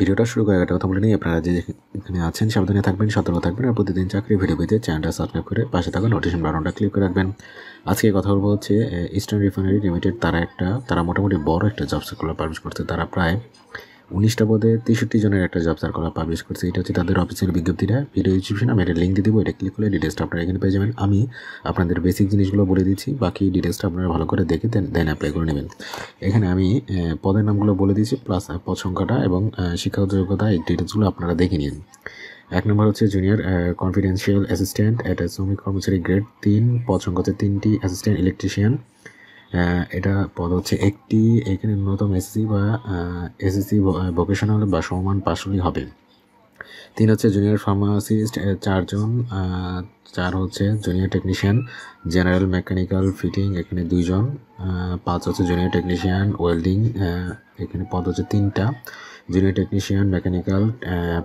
ভিডিওটা শুরু করার একটা কথা বলে নিই আপনারা যে এখানে আছেন সাবধানে থাকবেন সতর্ক থাকবেন আর প্রতিদিন চাকরি ভিডিও পেতে চ্যানেলটা সাবস্ক্রাইব করে পাশে থাকা নোটিশন বাটনটা ক্লিক করে রাখবেন আজকে কথা বলবো হচ্ছে ইস্টার্ন রিফাইনারি লিমিটেড তারা একটা তারা মোটামুটি বড় একটা জব সার্কুলার পাবলিশ করছে তারা প্রায় উনিশটা পদে তেষট্টি জনের একটা জব সার্কুলার পাবলিশ করছে এটা হচ্ছে তাদের অফিসিয়াল বিজ্ঞপ্তিটা ভিডিও ডিসক্রিপশন আমি এটা লিঙ্ক দিয়ে দেবো এটা ক্লিক করে ডিটেলসটা আপনারা এখানে পেয়ে যাবেন আমি আপনাদের বেসিক জিনিসগুলো বলে দিচ্ছি বাকি ডিটেলসটা আপনারা ভালো করে দেখে দেন দেন অ্যাপ্লাই করে নেবেন এখানে আমি পদের নামগুলো বলে দিচ্ছি প্লাস পদ সংখ্যাটা এবং শিক্ষাগত যোগ্যতা এই ডিটেলসগুলো আপনারা দেখে নিন এক নম্বর হচ্ছে জুনিয়র কনফিডেন্সিয়াল অ্যাসিস্ট্যান্ট এটা শ্রমিক কর্মচারী গ্রেড তিন পদ সংখ্যা হচ্ছে তিনটি অ্যাসিস্ট্যান্ট ইলেকট্রিশিয়ান এটা পদ হচ্ছে একটি এখানে ন্যূনতম এসএসসি বা এসএসসি ভোকেশনাল বা সমান পাশলি হবে তিন হচ্ছে জুনিয়র ফার্মাসিস্ট চারজন চার হচ্ছে junior technician general mechanical fitting এখানে দুইজন পাঁচ হচ্ছে জুনিয়র টেকনিশিয়ান ওয়েল্ডিং এখানে পদ হচ্ছে তিনটা junior technician mechanical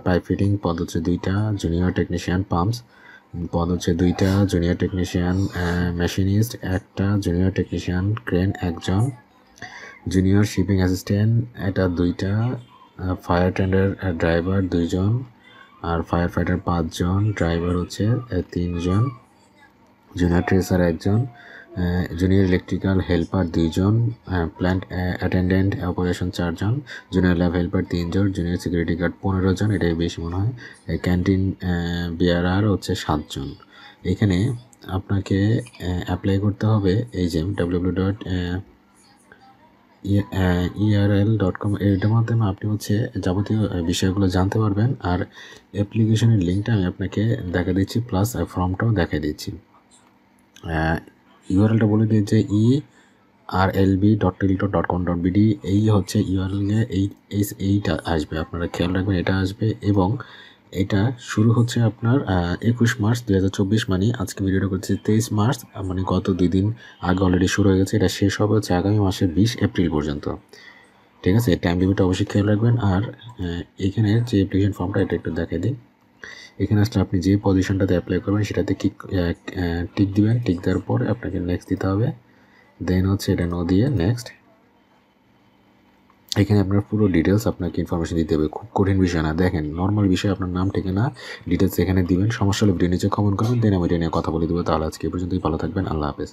pipe fitting পদ হচ্ছে দুইটা জুনিয়র টেকনিশিয়ান পাম্পস পদ হচ্ছে দুইটা জুনিয়র টেকনিশিয়ান মেশিনিস্ট একটা জুনিয়র টেকনিশিয়ান ক্রেন একজন জুনিয়র শিপিং অ্যাসিস্ট্যান্ট এটা দুইটা ফায়ার টেন্ডার ড্রাইভার দুইজন আর ফায়ার ফাইটার পাঁচজন ড্রাইভার হচ্ছে uh, তিনজন জুনিয়র ট্রেসার একজন জুনিয়র ইলেকট্রিক্যাল হেল্পার দুইজন প্ল্যান্ট অ্যাটেন্ডেন্ট অপারেশন চারজন জুনিয়র ল্যাব হেল্পার তিনজন জুনিয়র সিকিউরিটি গার্ড পনেরো জন এটাই বেশি মনে হয় ক্যান্টিন বিয়ারার হচ্ছে সাতজন এখানে আপনাকে অ্যাপ্লাই করতে হবে এই যে W dot ERL dot com এটার মাধ্যমে আপনি হচ্ছে যাবতীয় বিষয়গুলো জানতে পারবেন আর অ্যাপ্লিকেশনের লিঙ্কটা আমি আপনাকে দেখা দিচ্ছি প্লাস ফর্মটাও দেখা দিচ্ছি ইউআরএলটা বলে দিয়েছে যে E R L B dot Teletalk dot com dot BD এই হচ্ছে ইউআরএলে এই এইটা আসবে আপনারা খেয়াল রাখবেন এটা আসবে এবং এটা শুরু হচ্ছে আপনার একুশ মার্চ দু হাজার চব্বিশ মানে আজকে ভিডিওটা করছি তেইশ মার্চ মানে গত দুই দিন আগে অলরেডি শুরু হয়ে গেছে এটা শেষ হবে হচ্ছে আগামী মাসের বিশ এপ্রিল পর্যন্ত ঠিক আছে টাইম লিমিটটা অবশ্যই খেয়াল রাখবেন আর এখানে যে অ্যাপ্লিকেশন ফর্মটা এটা একটু দেখাই দিন এখানে আসলে আপনি যে পজিশনটাতে অ্যাপ্লাই করবেন সেটাতে কিক টিক দিবেন টিক দেওয়ার পর আপনাকে নেক্সট দিতে হবে দেন হচ্ছে এটা ন দিয়ে নেক্সট এখানে আপনার পুরো ডিটেলস আপনাকে ইনফরমেশন দিতে হবে খুব কঠিন বিষয় না দেখেন নর্মাল বিষয় আপনার নাম ঠিকানা ডিটেলস এখানে দিবেন সমস্যা হলে ভিডিও নিচে কমেন্ট করবেন দেন আমি এটা নিয়ে কথা বলে দেবো তাহলে আজকে পর্যন্তই ভালো থাকবেন আল্লাহ হাফেজ